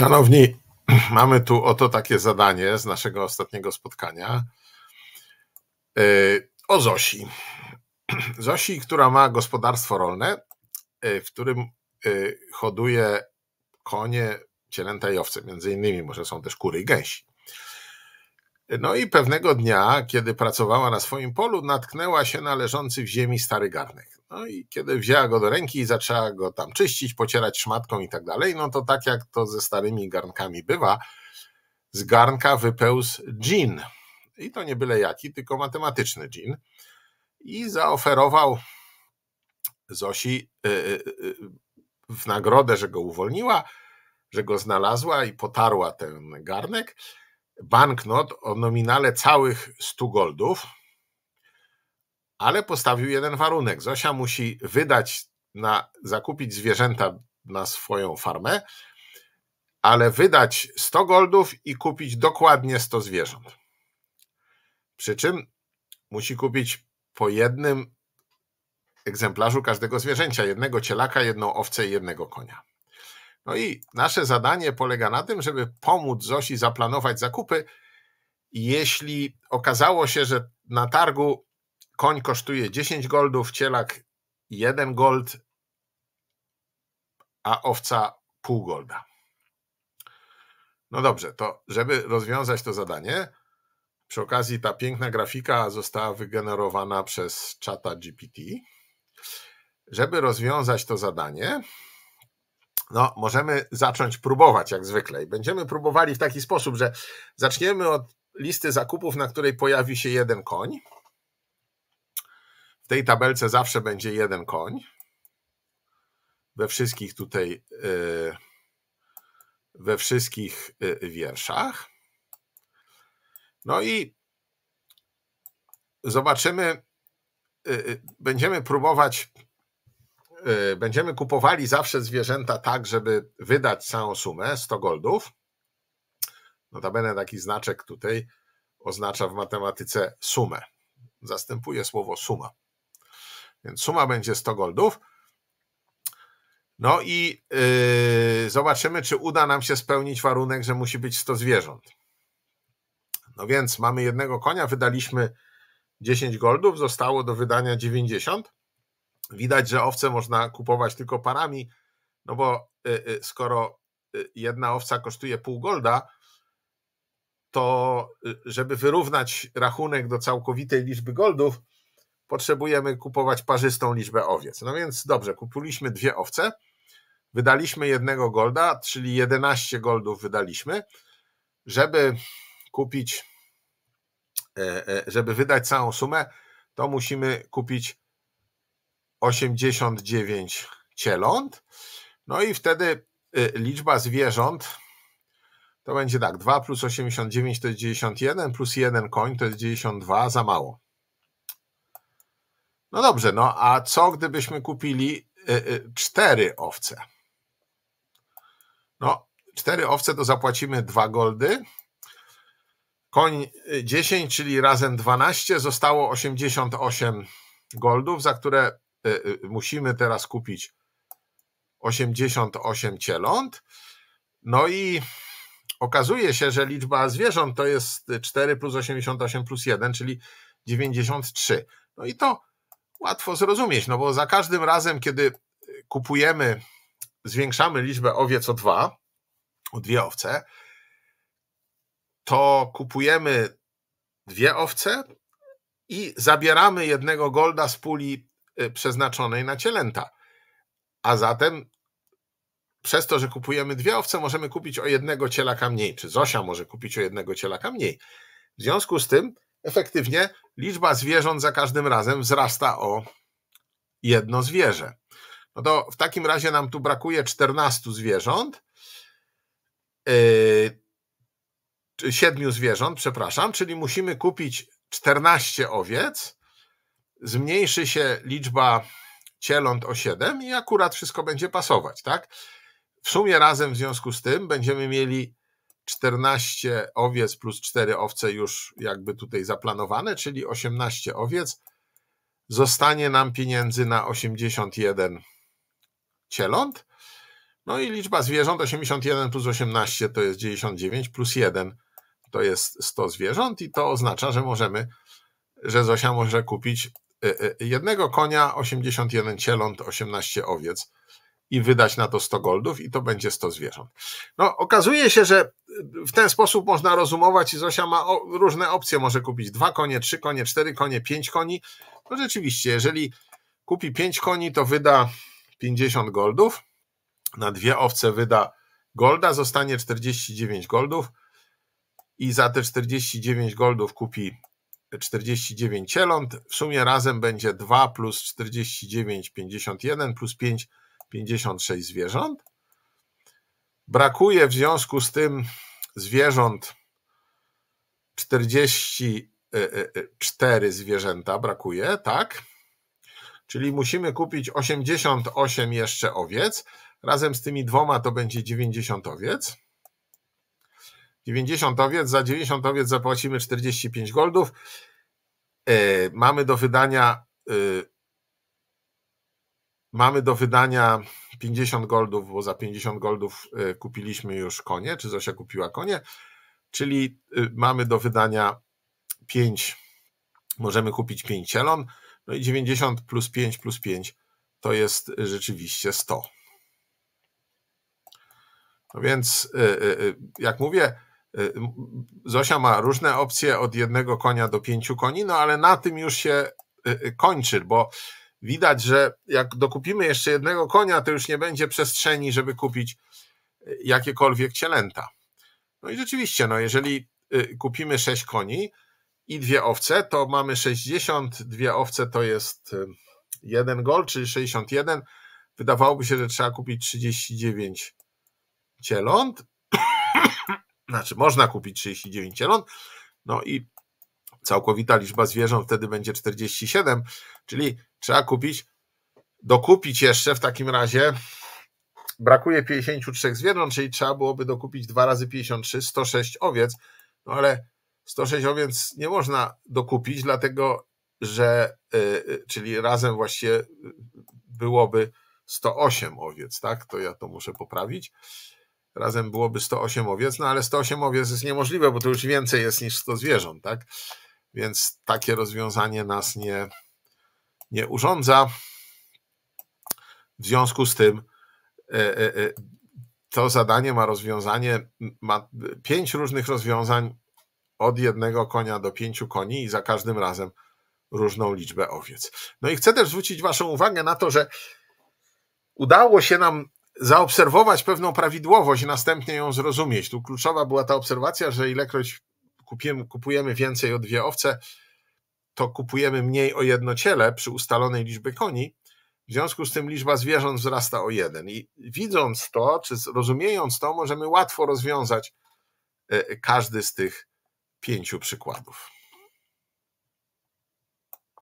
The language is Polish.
Szanowni, mamy tu oto takie zadanie z naszego ostatniego spotkania yy, o Zosi. Zosi, która ma gospodarstwo rolne, yy, w którym yy, hoduje konie, cielęta i owce, między innymi, może są też kury i gęsi. No i pewnego dnia, kiedy pracowała na swoim polu, natknęła się na leżący w ziemi stary garnek. No i kiedy wzięła go do ręki i zaczęła go tam czyścić, pocierać szmatką i tak dalej, no to tak jak to ze starymi garnkami bywa, z garnka wypełzł dżin. I to nie byle jaki, tylko matematyczny dżin. I zaoferował Zosi y, y, y, w nagrodę, że go uwolniła, że go znalazła i potarła ten garnek banknot o nominale całych 100 goldów, ale postawił jeden warunek. Zosia musi wydać na zakupić zwierzęta na swoją farmę, ale wydać 100 goldów i kupić dokładnie 100 zwierząt. Przy czym musi kupić po jednym egzemplarzu każdego zwierzęcia, jednego cielaka, jedną owcę i jednego konia. No i nasze zadanie polega na tym, żeby pomóc Zosi zaplanować zakupy. Jeśli okazało się, że na targu koń kosztuje 10 goldów, cielak 1 gold, a owca pół golda. No dobrze, to żeby rozwiązać to zadanie, przy okazji ta piękna grafika została wygenerowana przez czata GPT. Żeby rozwiązać to zadanie, no, możemy zacząć próbować jak zwykle. I będziemy próbowali w taki sposób, że zaczniemy od listy zakupów, na której pojawi się jeden koń. W tej tabelce zawsze będzie jeden koń. We wszystkich tutaj, y, we wszystkich y, wierszach. No i zobaczymy, y, będziemy próbować Y, będziemy kupowali zawsze zwierzęta tak, żeby wydać całą sumę 100 goldów. Notabene taki znaczek tutaj oznacza w matematyce sumę. Zastępuje słowo suma. Więc suma będzie 100 goldów. No i yy, zobaczymy, czy uda nam się spełnić warunek, że musi być 100 zwierząt. No więc mamy jednego konia, wydaliśmy 10 goldów, zostało do wydania 90 widać, że owce można kupować tylko parami, no bo y, y, skoro y, jedna owca kosztuje pół golda, to żeby wyrównać rachunek do całkowitej liczby goldów, potrzebujemy kupować parzystą liczbę owiec. No więc dobrze, kupiliśmy dwie owce, wydaliśmy jednego golda, czyli 11 goldów wydaliśmy, żeby kupić, e, e, żeby wydać całą sumę, to musimy kupić 89 cieląt. No i wtedy y, liczba zwierząt to będzie tak, 2 plus 89 to jest 91, plus 1 koń to jest 92, za mało. No dobrze, no a co gdybyśmy kupili 4 y, y, owce? No, 4 owce to zapłacimy 2 goldy. Koń 10, czyli razem 12, zostało 88 goldów, za które Y, y, musimy teraz kupić 88 cieląt. No i okazuje się, że liczba zwierząt to jest 4 plus 88 plus 1, czyli 93. No i to łatwo zrozumieć, no bo za każdym razem, kiedy kupujemy, zwiększamy liczbę owiec o 2, o dwie owce, to kupujemy dwie owce i zabieramy jednego golda z puli Y, przeznaczonej na cielęta. A zatem przez to, że kupujemy dwie owce, możemy kupić o jednego cielaka mniej, czy Zosia może kupić o jednego cielaka mniej. W związku z tym efektywnie liczba zwierząt za każdym razem wzrasta o jedno zwierzę. No to w takim razie nam tu brakuje 14 zwierząt, yy, 7 zwierząt, przepraszam, czyli musimy kupić 14 owiec, zmniejszy się liczba cieląt o 7 i akurat wszystko będzie pasować, tak? W sumie razem w związku z tym będziemy mieli 14 owiec plus 4 owce już jakby tutaj zaplanowane, czyli 18 owiec. Zostanie nam pieniędzy na 81 cieląt. No i liczba zwierząt 81 plus 18 to jest 99 plus 1 to jest 100 zwierząt i to oznacza, że możemy, że Zosia może kupić Y, y, jednego konia, 81 cieląt, 18 owiec i wydać na to 100 goldów i to będzie 100 zwierząt. No, okazuje się, że y, w ten sposób można rozumować i Zosia ma różne opcje. Może kupić dwa konie, trzy konie, cztery konie, pięć koni. No rzeczywiście, jeżeli kupi pięć koni, to wyda 50 goldów. Na dwie owce wyda golda, zostanie 49 goldów i za te 49 goldów kupi 49 cieląt. W sumie razem będzie 2 plus 49, 51 plus 5, 56 zwierząt. Brakuje w związku z tym zwierząt 44 e, e, e, zwierzęta brakuje, tak? Czyli musimy kupić 88 jeszcze owiec. Razem z tymi dwoma to będzie 90 owiec. 90 owiec, za 90 owiec zapłacimy 45 goldów. E, mamy do wydania e, mamy do wydania 50 goldów, bo za 50 goldów e, kupiliśmy już konie, czy Zosia kupiła konie, czyli mamy do wydania 5, możemy kupić 5 cielon, no i 90 plus 5 plus 5 to jest rzeczywiście 100. No więc, jak mówię, Zosia ma różne opcje od jednego konia do pięciu koni, no ale na tym już się y, y, kończy, bo widać, że jak dokupimy jeszcze jednego konia, to już nie będzie przestrzeni, żeby kupić y, jakiekolwiek cielęta. No i rzeczywiście, no jeżeli kupimy sześć koni i dwie owce, to mamy 60, dwie owce to jest jeden gol, czyli 61. Wydawałoby się, że trzeba kupić 39 cieląt znaczy można kupić 39 jelon, no i całkowita liczba zwierząt wtedy będzie 47, czyli trzeba kupić, dokupić jeszcze w takim razie, brakuje 53 zwierząt, czyli trzeba byłoby dokupić 2 razy 53, 106 owiec, no ale 106 owiec nie można dokupić, dlatego że, y, y, czyli razem właściwie byłoby 108 owiec, tak? To ja to muszę poprawić razem byłoby 108 owiec, no ale 108 owiec jest niemożliwe, bo to już więcej jest niż 100 zwierząt, tak? Więc takie rozwiązanie nas nie, nie urządza. W związku z tym e, e, e, to zadanie ma rozwiązanie, ma pięć różnych rozwiązań od jednego konia do pięciu koni i za każdym razem różną liczbę owiec. No i chcę też zwrócić Waszą uwagę na to, że udało się nam zaobserwować pewną prawidłowość i następnie ją zrozumieć. Tu kluczowa była ta obserwacja, że ilekroć kupujemy, kupujemy więcej o dwie owce, to kupujemy mniej o jedno ciele przy ustalonej liczbie koni. W związku z tym liczba zwierząt wzrasta o jeden. I widząc to, czy rozumiejąc to, możemy łatwo rozwiązać e, każdy z tych pięciu przykładów.